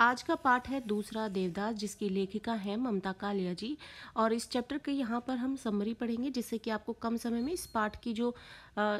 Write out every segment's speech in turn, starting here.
आज का पाठ है दूसरा देवदास जिसकी लेखिका है ममता कालिया जी और इस चैप्टर के यहाँ पर हम समरी पढ़ेंगे जिससे कि आपको कम समय में इस पाठ की जो आ,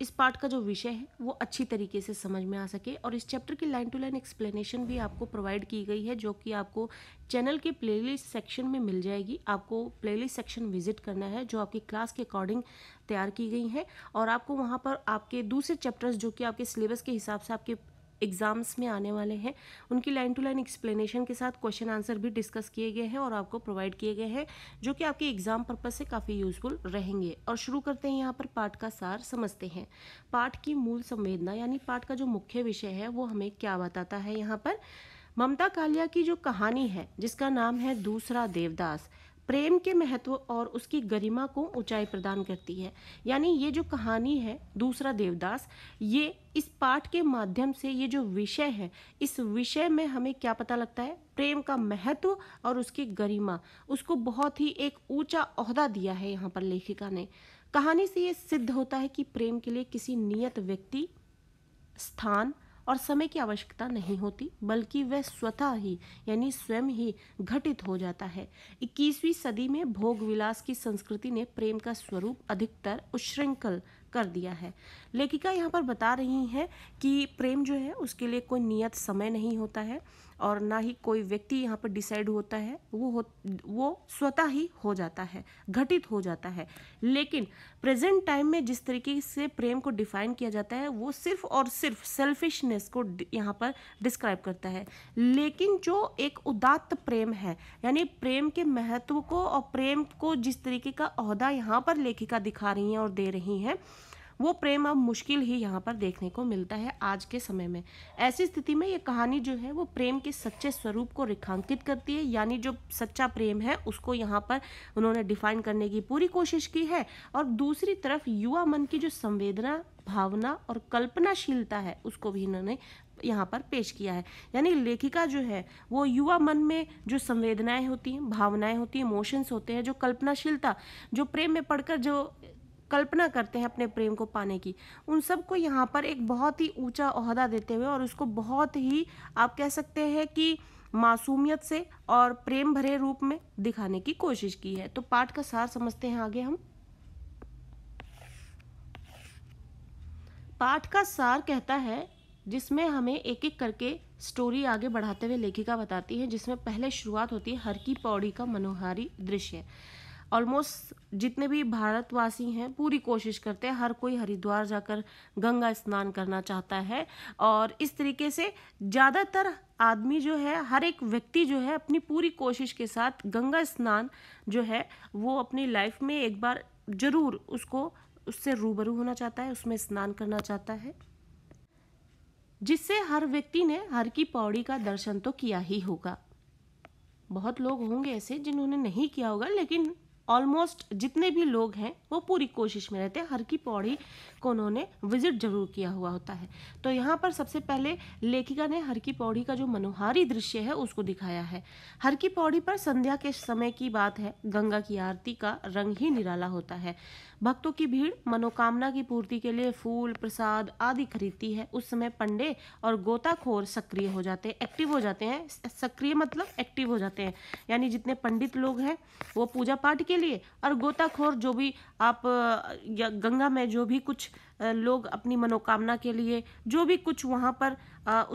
इस पाठ का जो विषय है वो अच्छी तरीके से समझ में आ सके और इस चैप्टर की लाइन टू लाइन एक्सप्लेनेशन भी आपको प्रोवाइड की गई है जो कि आपको चैनल के प्लेलिस्ट सेक्शन में मिल जाएगी आपको प्लेलिस्ट सेक्शन विजिट करना है जो आपकी क्लास के अकॉर्डिंग तैयार की गई है और आपको वहाँ पर आपके दूसरे चैप्टर्स जो कि आपके सिलेबस के हिसाब से आपके एग्ज़ाम्स में आने वाले हैं उनकी लाइन टू लाइन एक्सप्लेनेशन के साथ क्वेश्चन आंसर भी डिस्कस किए गए हैं और आपको प्रोवाइड किए गए हैं जो कि आपके एग्ज़ाम पर्पज़ से काफ़ी यूजफुल रहेंगे और शुरू करते हैं यहाँ पर पाठ का सार समझते हैं पाठ की मूल संवेदना यानी पाठ का जो मुख्य विषय है वो हमें क्या बताता है यहाँ पर ममता कालिया की जो कहानी है जिसका नाम है दूसरा देवदास प्रेम के महत्व और उसकी गरिमा को ऊंचाई प्रदान करती है यानी ये जो कहानी है दूसरा देवदास ये इस पाठ के माध्यम से ये जो विषय है इस विषय में हमें क्या पता लगता है प्रेम का महत्व और उसकी गरिमा उसको बहुत ही एक ऊंचा अहदा दिया है यहाँ पर लेखिका ने कहानी से ये सिद्ध होता है कि प्रेम के लिए किसी नियत व्यक्ति स्थान और समय की आवश्यकता नहीं होती बल्कि वह स्वतः ही यानी स्वयं ही घटित हो जाता है 21वीं सदी में भोग विलास की संस्कृति ने प्रेम का स्वरूप अधिकतर उश्रृंखल कर दिया है लेखिका यहाँ पर बता रही है कि प्रेम जो है उसके लिए कोई नियत समय नहीं होता है और ना ही कोई व्यक्ति यहाँ पर डिसाइड होता है वो हो वो स्वतः ही हो जाता है घटित हो जाता है लेकिन प्रेजेंट टाइम में जिस तरीके से प्रेम को डिफाइन किया जाता है वो सिर्फ और सिर्फ सेल्फिशनेस को यहाँ पर डिस्क्राइब करता है लेकिन जो एक उदात्त प्रेम है यानी प्रेम के महत्व को और प्रेम को जिस तरीके का अहदा यहाँ पर लेखिका दिखा रही हैं और दे रही हैं वो प्रेम अब मुश्किल ही यहाँ पर देखने को मिलता है आज के समय में ऐसी स्थिति में ये कहानी जो है वो प्रेम के सच्चे स्वरूप को रेखांकित करती है यानी जो सच्चा प्रेम है उसको यहाँ पर उन्होंने डिफाइन करने की पूरी कोशिश की है और दूसरी तरफ युवा मन की जो संवेदना भावना और कल्पनाशीलता है उसको भी इन्होंने यहाँ पर पेश किया है यानी लेखिका जो है वो युवा मन में जो संवेदनाएं होती हैं भावनाएं होती हैं इमोशंस होते हैं जो कल्पनाशीलता जो प्रेम में पढ़कर जो कल्पना करते हैं अपने प्रेम को पाने की उन सबको यहाँ पर एक बहुत ही ऊंचा अहदा देते हुए और उसको बहुत ही आप कह सकते हैं कि मासूमियत से और प्रेम भरे रूप में दिखाने की कोशिश की है तो पाठ का सार समझते हैं आगे हम पाठ का सार कहता है जिसमें हमें एक एक करके स्टोरी आगे बढ़ाते हुए लेखिका बताती है जिसमें पहले शुरुआत होती है हर की पौड़ी का मनोहारी दृश्य ऑलमोस्ट जितने भी भारतवासी हैं पूरी कोशिश करते हैं हर कोई हरिद्वार जाकर गंगा स्नान करना चाहता है और इस तरीके से ज़्यादातर आदमी जो है हर एक व्यक्ति जो है अपनी पूरी कोशिश के साथ गंगा स्नान जो है वो अपनी लाइफ में एक बार ज़रूर उसको उससे रूबरू होना चाहता है उसमें स्नान करना चाहता है जिससे हर व्यक्ति ने हर की पौड़ी का दर्शन तो किया ही होगा बहुत लोग होंगे ऐसे जिन्होंने नहीं किया होगा लेकिन ऑलमोस्ट जितने भी लोग हैं वो पूरी कोशिश में रहते हैं हर की पौड़ी को उन्होंने विजिट जरूर किया हुआ होता है तो यहाँ पर सबसे पहले लेखिका ने हर की पौड़ी का जो मनोहारी दृश्य है उसको दिखाया है हर की पौड़ी पर संध्या के समय की बात है गंगा की आरती का रंग ही निराला होता है भक्तों की भीड़ मनोकामना की पूर्ति के लिए फूल प्रसाद आदि खरीदती है उस समय पंडे और गोताखोर सक्रिय हो जाते हैं एक्टिव हो जाते हैं सक्रिय मतलब एक्टिव हो जाते हैं यानी जितने पंडित लोग हैं वो पूजा पाठ के लिए और गोताखोर जो भी आप या गंगा में जो भी कुछ लोग अपनी मनोकामना के लिए जो भी कुछ वहाँ पर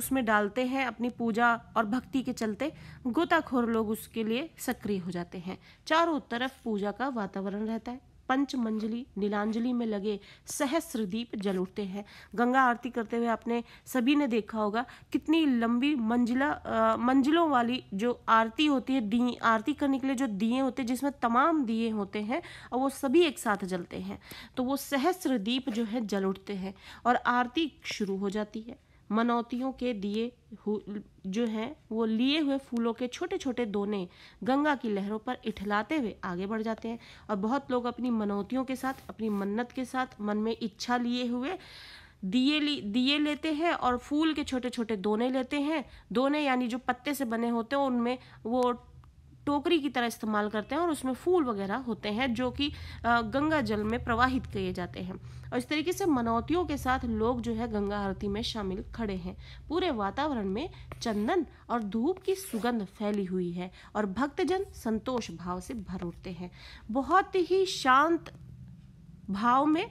उसमें डालते हैं अपनी पूजा और भक्ति के चलते गोताखोर लोग उसके लिए सक्रिय हो जाते हैं चारों तरफ पूजा का वातावरण रहता है पंचमंजली नीलांजलि में लगे सहस्र दीप जल उठते हैं गंगा आरती करते हुए आपने सभी ने देखा होगा कितनी लंबी मंजिला मंजिलों वाली जो आरती होती है दी आरती करने के लिए जो दिए होते हैं जिसमें तमाम दिए होते हैं और वो सभी एक साथ जलते हैं तो वो सहस्र दीप जो है जल उठते हैं और आरती शुरू हो जाती है मनौतियों के दिए जो हैं वो लिए हुए फूलों के छोटे छोटे दोने गंगा की लहरों पर इठलाते हुए आगे बढ़ जाते हैं और बहुत लोग अपनी मनौतियों के साथ अपनी मन्नत के साथ मन में इच्छा लिए हुए दिए दिए लेते हैं और फूल के छोटे छोटे दोने लेते हैं दोने यानी जो पत्ते से बने होते हैं उनमें वो टोकरी की तरह इस्तेमाल करते हैं और उसमें फूल वगैरह होते हैं जो कि गंगा जल में प्रवाहित किए जाते हैं और इस तरीके से मनौतियों के साथ लोग जो है गंगा आरती में शामिल खड़े हैं पूरे वातावरण में चंदन और धूप की सुगंध फैली हुई है और भक्तजन संतोष भाव से भर उठते हैं बहुत ही शांत भाव में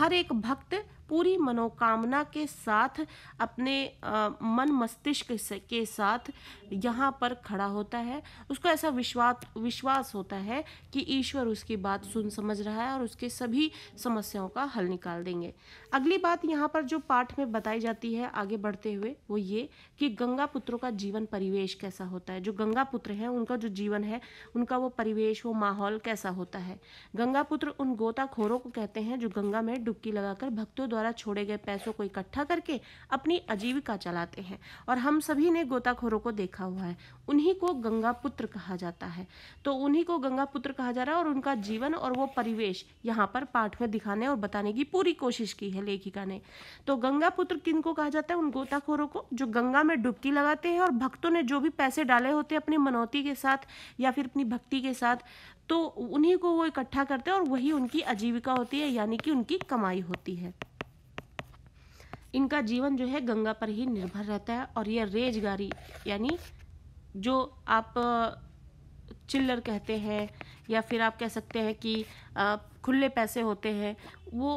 हर एक भक्त पूरी मनोकामना के साथ अपने आ, मन मस्तिष्क के साथ यहाँ पर खड़ा होता है उसको ऐसा विश्वास विश्वास होता है कि ईश्वर उसकी बात सुन समझ रहा है और उसके सभी समस्याओं का हल निकाल देंगे अगली बात यहाँ पर जो पाठ में बताई जाती है आगे बढ़ते हुए वो ये कि गंगा पुत्रों का जीवन परिवेश कैसा होता है जो गंगा पुत्र हैं उनका जो जीवन है उनका वो परिवेश वो माहौल कैसा होता है गंगा पुत्र उन गोताखोरों को कहते हैं जो गंगा में डुबकी लगाकर भक्तों द्वारा छोड़े गए पैसों को इकट्ठा करके अपनी आजीविका चलाते हैं और हम सभी ने गोताखोरों को देखा हुआ है उन्हीं को गंगा पुत्र कहा जाता है तो उन्हीं को गंगा पुत्र कहा जा रहा है और उनका जीवन और वो परिवेश यहाँ पर पाठ में दिखाने और बताने की पूरी कोशिश की है लेखिका ने तो गंगा पुत्र किन को कहा जाता है उन गोताखोरों को जो गंगा में डुबकी लगाते हैं और भक्तों ने जो भी पैसे डाले होते हैं अपनी मनौती के साथ या फिर अपनी भक्ति के साथ तो उन्हीं को वो इकट्ठा करते हैं और वही उनकी आजीविका होती है यानी कि उनकी कमाई होती है इनका जीवन जो है गंगा पर ही निर्भर रहता है और यह रेजगारी यानी जो आप चिल्लर कहते हैं या फिर आप कह सकते हैं कि खुले पैसे होते हैं वो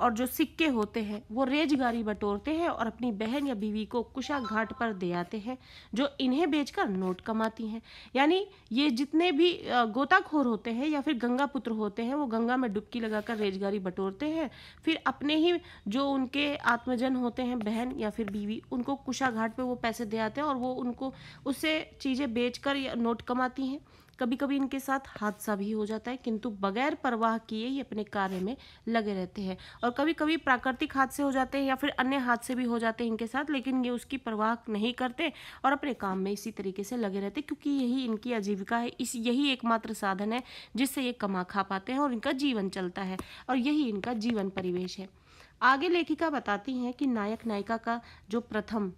और जो सिक्के होते हैं वो रेजगारी बटोरते हैं और अपनी बहन या बीवी को कुशा घाट पर दे आते हैं जो इन्हें बेचकर नोट कमाती हैं यानी ये जितने भी गोताखोर होते हैं या फिर गंगा पुत्र होते हैं वो गंगा में डुबकी लगाकर रेजगारी बटोरते हैं फिर अपने ही जो उनके आत्मजन होते हैं बहन या फिर बीवी उनको कुशा घाट पर वो पैसे दे आते हैं और वो उनको उससे चीज़ें बेच कर या नोट कमाती हैं कभी कभी इनके साथ हादसा भी हो जाता है किंतु बगैर परवाह किए ही अपने कार्य में लगे रहते हैं और कभी कभी प्राकृतिक हादसे हो जाते हैं या फिर अन्य हादसे भी हो जाते हैं इनके साथ लेकिन ये उसकी परवाह नहीं करते और अपने काम में इसी तरीके से लगे रहते क्योंकि यही इनकी आजीविका है इस यही एकमात्र साधन है जिससे ये कमा खा पाते हैं और इनका जीवन चलता है और यही इनका जीवन परिवेश है आगे लेखिका बताती हैं कि नायक नायिका का जो प्रथम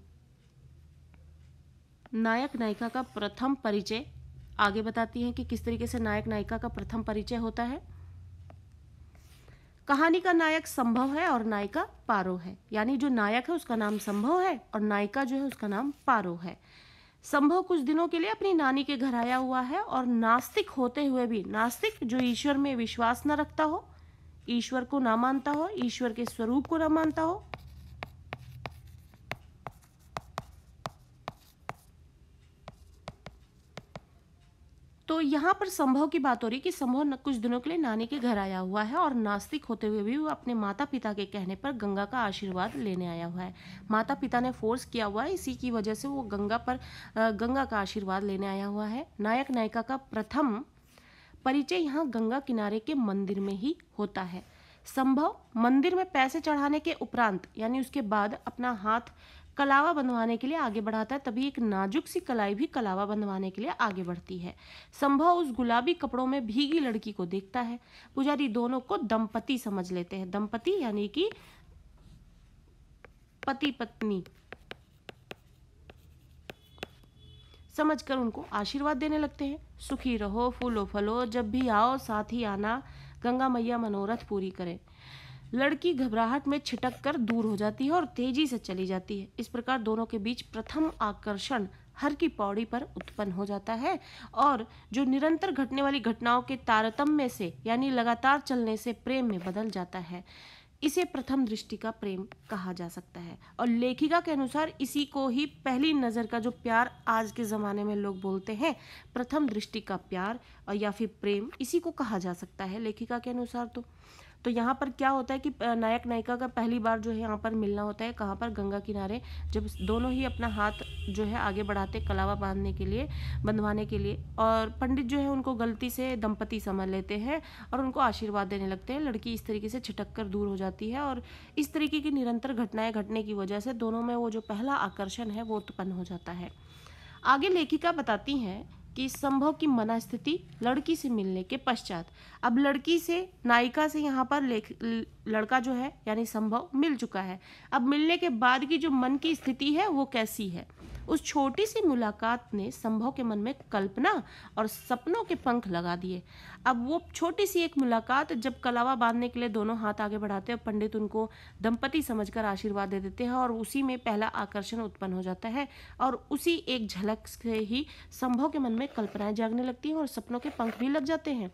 नायक नायिका का प्रथम परिचय आगे बताती हैं कि किस तरीके से नायक नायिका का प्रथम परिचय होता है कहानी का नायक संभव है और नायिका पारो है यानी जो नायक है उसका नाम संभव है और नायिका जो है उसका नाम पारो है संभव कुछ दिनों के लिए अपनी नानी के घर आया हुआ है और नास्तिक होते हुए भी नास्तिक जो ईश्वर में विश्वास न रखता हो ईश्वर को ना मानता हो ईश्वर के स्वरूप को ना मानता हो तो यहाँ पर संभव की बात हो रही है कि संभव कुछ दिनों के लिए नानी के घर आया हुआ है और नास्तिक होते हुए भी वो अपने माता पिता के कहने पर गंगा का आशीर्वाद लेने आया हुआ है माता पिता ने फोर्स किया हुआ है इसी की वजह से वो गंगा पर गंगा का आशीर्वाद लेने आया हुआ है नायक नायिका का प्रथम परिचय यहाँ गंगा किनारे के मंदिर में ही होता है संभव मंदिर में पैसे चढ़ाने के उपरांत यानी उसके बाद अपना हाथ कलावा बनवाने के लिए आगे बढ़ाता है तभी एक नाजुक सी कलाई भी कलावा बनवाने के लिए आगे बढ़ती है संभव उस गुलाबी कपड़ों में भीगी लड़की को देखता है पुजारी दोनों को दंपति समझ लेते हैं दंपति यानी कि पति पत्नी समझकर उनको आशीर्वाद देने लगते हैं सुखी रहो फूलो फलो जब भी आओ साथ ही आना गंगा मैया मनोरथ पूरी करें लड़की घबराहट में छिटक कर दूर हो जाती है और तेजी से चली जाती है इस प्रकार दोनों के बीच प्रथम आकर्षण हर की पौड़ी पर उत्पन्न हो जाता है और जो निरंतर घटने वाली घटनाओं के तारतम्य से यानी लगातार चलने से प्रेम में बदल जाता है इसे प्रथम दृष्टि का प्रेम कहा जा सकता है और लेखिका के अनुसार इसी को ही पहली नज़र का जो प्यार आज के ज़माने में लोग बोलते हैं प्रथम दृष्टि का प्यार और या फिर प्रेम इसी को कहा जा सकता है लेखिका के अनुसार तो तो यहाँ पर क्या होता है कि नायक नायिका का पहली बार जो है यहाँ पर मिलना होता है कहाँ पर गंगा किनारे जब दोनों ही अपना हाथ जो है आगे बढ़ाते कलावा बांधने के लिए बंधवाने के लिए और पंडित जो है उनको गलती से दंपति समझ लेते हैं और उनको आशीर्वाद देने लगते हैं लड़की इस तरीके से छिटक कर दूर हो जाती है और इस तरीके की निरंतर घटनाएं घटने की वजह से दोनों में वो जो पहला आकर्षण है वो उत्पन्न हो जाता है आगे लेखिका बताती हैं कि संभव की मना स्थिति लड़की से मिलने के पश्चात अब लड़की से नायिका से यहाँ पर लेख लड़का जो है यानी संभव मिल चुका है अब मिलने के बाद की जो मन की स्थिति है वो कैसी है उस छोटी सी मुलाकात ने संभव के मन में कल्पना और सपनों के पंख लगा दिए अब वो छोटी सी एक मुलाकात जब कलावा बांधने के लिए दोनों हाथ आगे बढ़ाते हैं पंडित उनको दंपति समझकर आशीर्वाद दे देते हैं और उसी में पहला आकर्षण उत्पन्न हो जाता है और उसी एक झलक से ही संभव के मन में कल्पनाएं जागने लगती हैं और सपनों के पंख भी लग जाते हैं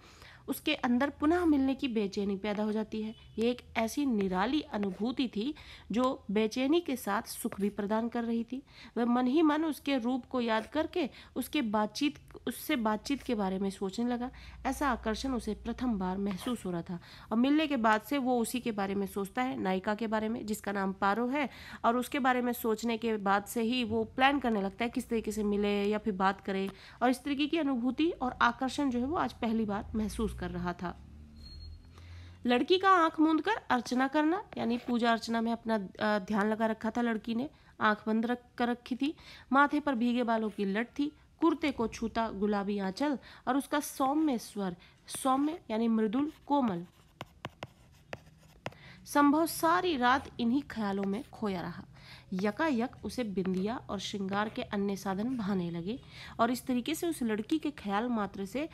उसके अंदर पुनः मिलने की बेचैनी पैदा हो जाती है ये एक ऐसी निराली अनुभूति थी जो बेचैनी के साथ सुख भी प्रदान कर रही थी वह मन ही मन उसके रूप को याद करके उसके बातचीत उससे बातचीत के बारे में सोचने लगा ऐसा आकर्षण उसे प्रथम बार महसूस हो रहा था और मिलने के बाद से वो उसी के बारे में सोचता है नायिका के बारे में जिसका नाम पारो है और उसके बारे में सोचने के बाद से ही वो प्लान करने लगता है किस तरीके से मिले या फिर बात करे और इस तरीके की अनुभूति और आकर्षण जो है वो आज पहली बार महसूस कर रहा था लड़की का आंख मूंद कर अर्चना करना यानी पूजा अर्चना में अपना ध्यान लगा रखा था लड़की ने आंख बंद रख कर रखी थी माथे पर भीगे बालों की लट थी कुर्ते को छूता गुलाबी आंचल और उसका सौम्य स्वर सौम्य यानी मृदुल कोमल संभव सारी रात इन्हीं ख्यालों में खोया रहा यकायक उसे बिंदिया और श्रृंगार के अन्य साधन भाने लगे और इस तरीके से उस लड़की के ख्याल मात्र से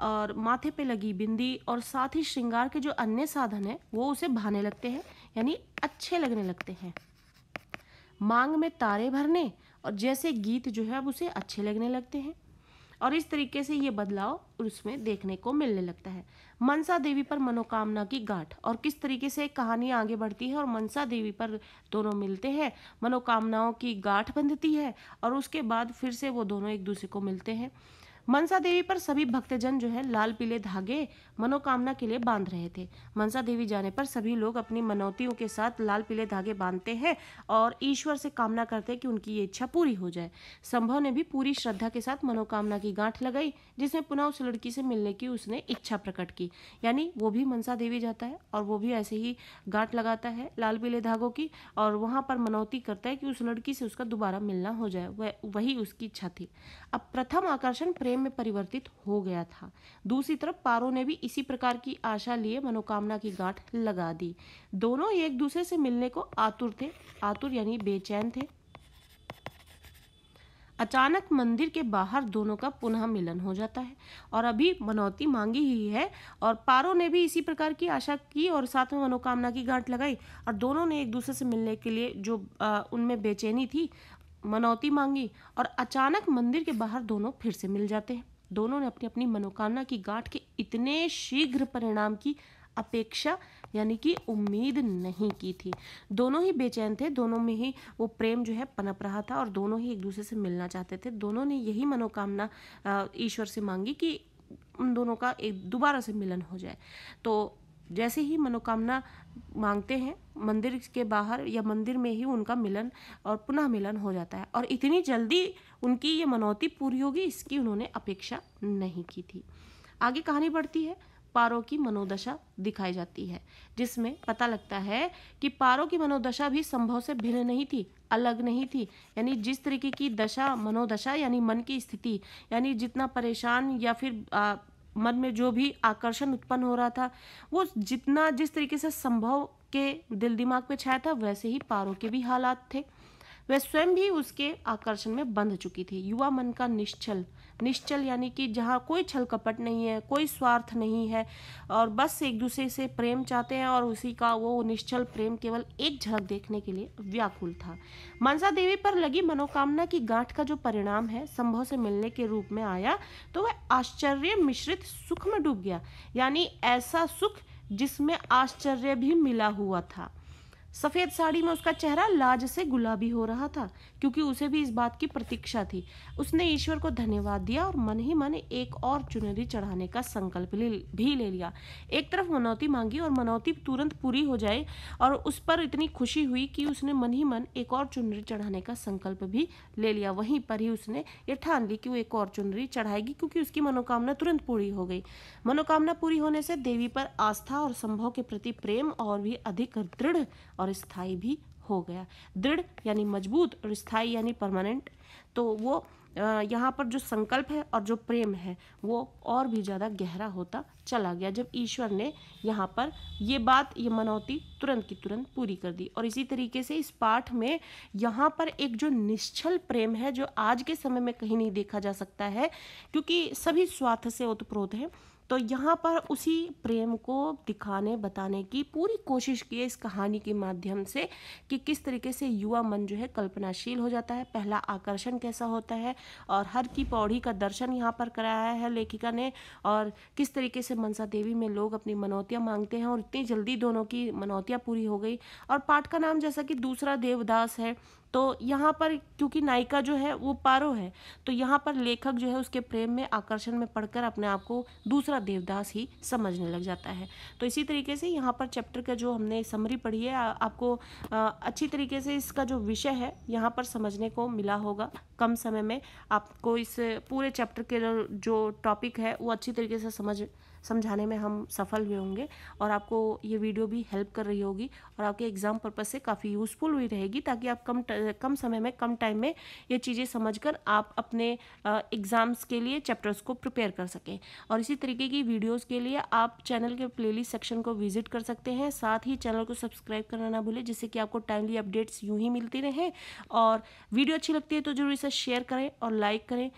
और माथे पे लगी बिंदी और साथ ही श्रृंगार के जो अन्य साधन हैं वो उसे भाने लगते हैं यानी अच्छे लगने लगते हैं मांग में तारे भरने और जैसे गीत जो है अब उसे अच्छे लगने लगते हैं और इस तरीके से ये बदलाव उसमें देखने को मिलने लगता है मनसा देवी पर मनोकामना की गांठ और किस तरीके से कहानी आगे बढ़ती है और मनसा देवी पर दोनों मिलते हैं मनोकामनाओं की गांठ बंधती है और उसके बाद फिर से वो दोनों एक दूसरे को मिलते हैं मनसा देवी पर सभी भक्तजन जो है लाल पीले धागे मनोकामना के लिए बांध रहे थे मनसा देवी जाने पर सभी लोग अपनी मनौतियों के साथ लाल पीले धागे बांधते हैं और ईश्वर से कामना करते हैं कि उनकी ये इच्छा पूरी हो जाए संभव ने भी पूरी श्रद्धा के साथ मनोकामना की गांठ लगाई जिसमें पुनः उस लड़की से मिलने की उसने इच्छा प्रकट की यानी वो भी मनसा देवी जाता है और वो भी ऐसे ही गांठ लगाता है लाल पीले धागों की और वहाँ पर मनौती करता है कि उस लड़की से उसका दोबारा मिलना हो जाए वह वही उसकी इच्छा थी अब प्रथम आकर्षण प्रेम प्रेम में परिवर्तित हो गया था दूसरी तरफ पारो ने भी इसी प्रकार की आशा लिए मनोकामना की गांठ लगा दी दोनों एक दूसरे से मिलने को आतुर थे आतुर यानी बेचैन थे अचानक मंदिर के बाहर दोनों का पुनः मिलन हो जाता है और अभी मनौती मांगी ही है और पारो ने भी इसी प्रकार की आशा की और साथ में मनोकामना की गांठ लगाई और दोनों ने एक दूसरे से मिलने के लिए जो आ, उनमें बेचैनी थी मनौती मांगी और अचानक मंदिर के बाहर दोनों फिर से मिल जाते हैं दोनों ने अपनी अपनी मनोकामना की गांठ के इतने शीघ्र परिणाम की अपेक्षा यानी कि उम्मीद नहीं की थी दोनों ही बेचैन थे दोनों में ही वो प्रेम जो है पनप रहा था और दोनों ही एक दूसरे से मिलना चाहते थे दोनों ने यही मनोकामना ईश्वर से मांगी कि उन दोनों का एक दोबारा से मिलन हो जाए तो जैसे ही मनोकामना मांगते हैं मंदिर के बाहर या मंदिर में ही उनका मिलन और पुनः मिलन हो जाता है और इतनी जल्दी उनकी ये मनौती पूरी होगी इसकी उन्होंने अपेक्षा नहीं की थी आगे कहानी बढ़ती है पारो की मनोदशा दिखाई जाती है जिसमें पता लगता है कि पारो की मनोदशा भी संभव से भिन्न नहीं थी अलग नहीं थी यानी जिस तरीके की दशा मनोदशा यानी मन की स्थिति यानी जितना परेशान या फिर मन में जो भी आकर्षण उत्पन्न हो रहा था वो जितना जिस तरीके से संभव के दिल दिमाग पे छाया था वैसे ही पारों के भी हालात थे वह स्वयं भी उसके आकर्षण में बंध चुकी थी युवा मन का निश्चल निश्चल यानी कि जहाँ कोई छल कपट नहीं है कोई स्वार्थ नहीं है और बस एक दूसरे से प्रेम चाहते हैं और उसी का वो निश्चल प्रेम केवल एक झलक देखने के लिए व्याकुल था मनसा देवी पर लगी मनोकामना की गांठ का जो परिणाम है संभव से मिलने के रूप में आया तो वह आश्चर्य मिश्रित सुख में डूब गया यानी ऐसा सुख जिसमें आश्चर्य भी मिला हुआ था सफ़ेद साड़ी में उसका चेहरा लाज से गुलाबी हो रहा था क्योंकि उसे भी इस बात की प्रतीक्षा थी उसने ईश्वर को धन्यवाद दिया और मन ही मन एक और चुनरी चढ़ाने का संकल्प भी ले लिया एक तरफ मनौती मांगी और मनौती तुरंत पूरी हो जाए और उस पर इतनी खुशी हुई कि उसने मन ही मन एक और चुनरी चढ़ाने का संकल्प भी ले लिया वहीं पर ही उसने ये ठान ली कि वो एक और चुनरी चढ़ाएगी क्योंकि उसकी मनोकामना तुरंत पूरी हो गई मनोकामना पूरी होने से देवी पर आस्था और संभव के प्रति प्रेम और भी अधिक दृढ़ और स्थायी भी हो गया दृढ़ यानी मजबूत और स्थायी यानी परमानेंट तो वो यहाँ पर जो संकल्प है और जो प्रेम है वो और भी ज़्यादा गहरा होता चला गया जब ईश्वर ने यहाँ पर ये बात ये मनौती तुरंत की तुरंत पूरी कर दी और इसी तरीके से इस पाठ में यहाँ पर एक जो निश्चल प्रेम है जो आज के समय में कहीं नहीं देखा जा सकता है क्योंकि सभी स्वार्थ से ओतप्रोत हैं तो यहाँ पर उसी प्रेम को दिखाने बताने की पूरी कोशिश की है इस कहानी के माध्यम से कि किस तरीके से युवा मन जो है कल्पनाशील हो जाता है पहला आकर्षण कैसा होता है और हर की पौड़ी का दर्शन यहाँ पर कराया है लेखिका ने और किस तरीके से मनसा देवी में लोग अपनी मनौतियाँ मांगते हैं और इतनी जल्दी दोनों की मनौतियाँ पूरी हो गई और पाठ का नाम जैसा कि दूसरा देवदास है तो यहाँ पर क्योंकि नायिका जो है वो पारो है तो यहाँ पर लेखक जो है उसके प्रेम में आकर्षण में पढ़कर अपने आप को दूसरा देवदास ही समझने लग जाता है तो इसी तरीके से यहाँ पर चैप्टर का जो हमने समरी पढ़ी है आपको अच्छी तरीके से इसका जो विषय है यहाँ पर समझने को मिला होगा कम समय में आपको इस पूरे चैप्टर के जो टॉपिक है वो अच्छी तरीके से समझ समझाने में हम सफल हुए होंगे और आपको ये वीडियो भी हेल्प कर रही होगी और आपके एग्ज़ाम पर्पज़ से काफ़ी यूज़फुल भी रहेगी ताकि आप कम कम समय में कम टाइम में ये चीज़ें समझ कर आप अपने एग्ज़ाम्स के लिए चैप्टर्स को प्रिपेयर कर सकें और इसी तरीके की वीडियोज़ के लिए आप चैनल के प्ले सेक्शन को विजिट कर सकते हैं साथ ही चैनल को सब्सक्राइब करना ना भूलें जिससे कि आपको टाइमली अपडेट्स यूँ ही मिलती रहें और वीडियो अच्छी लगती है तो जरूर इसे शेयर करें और लाइक करें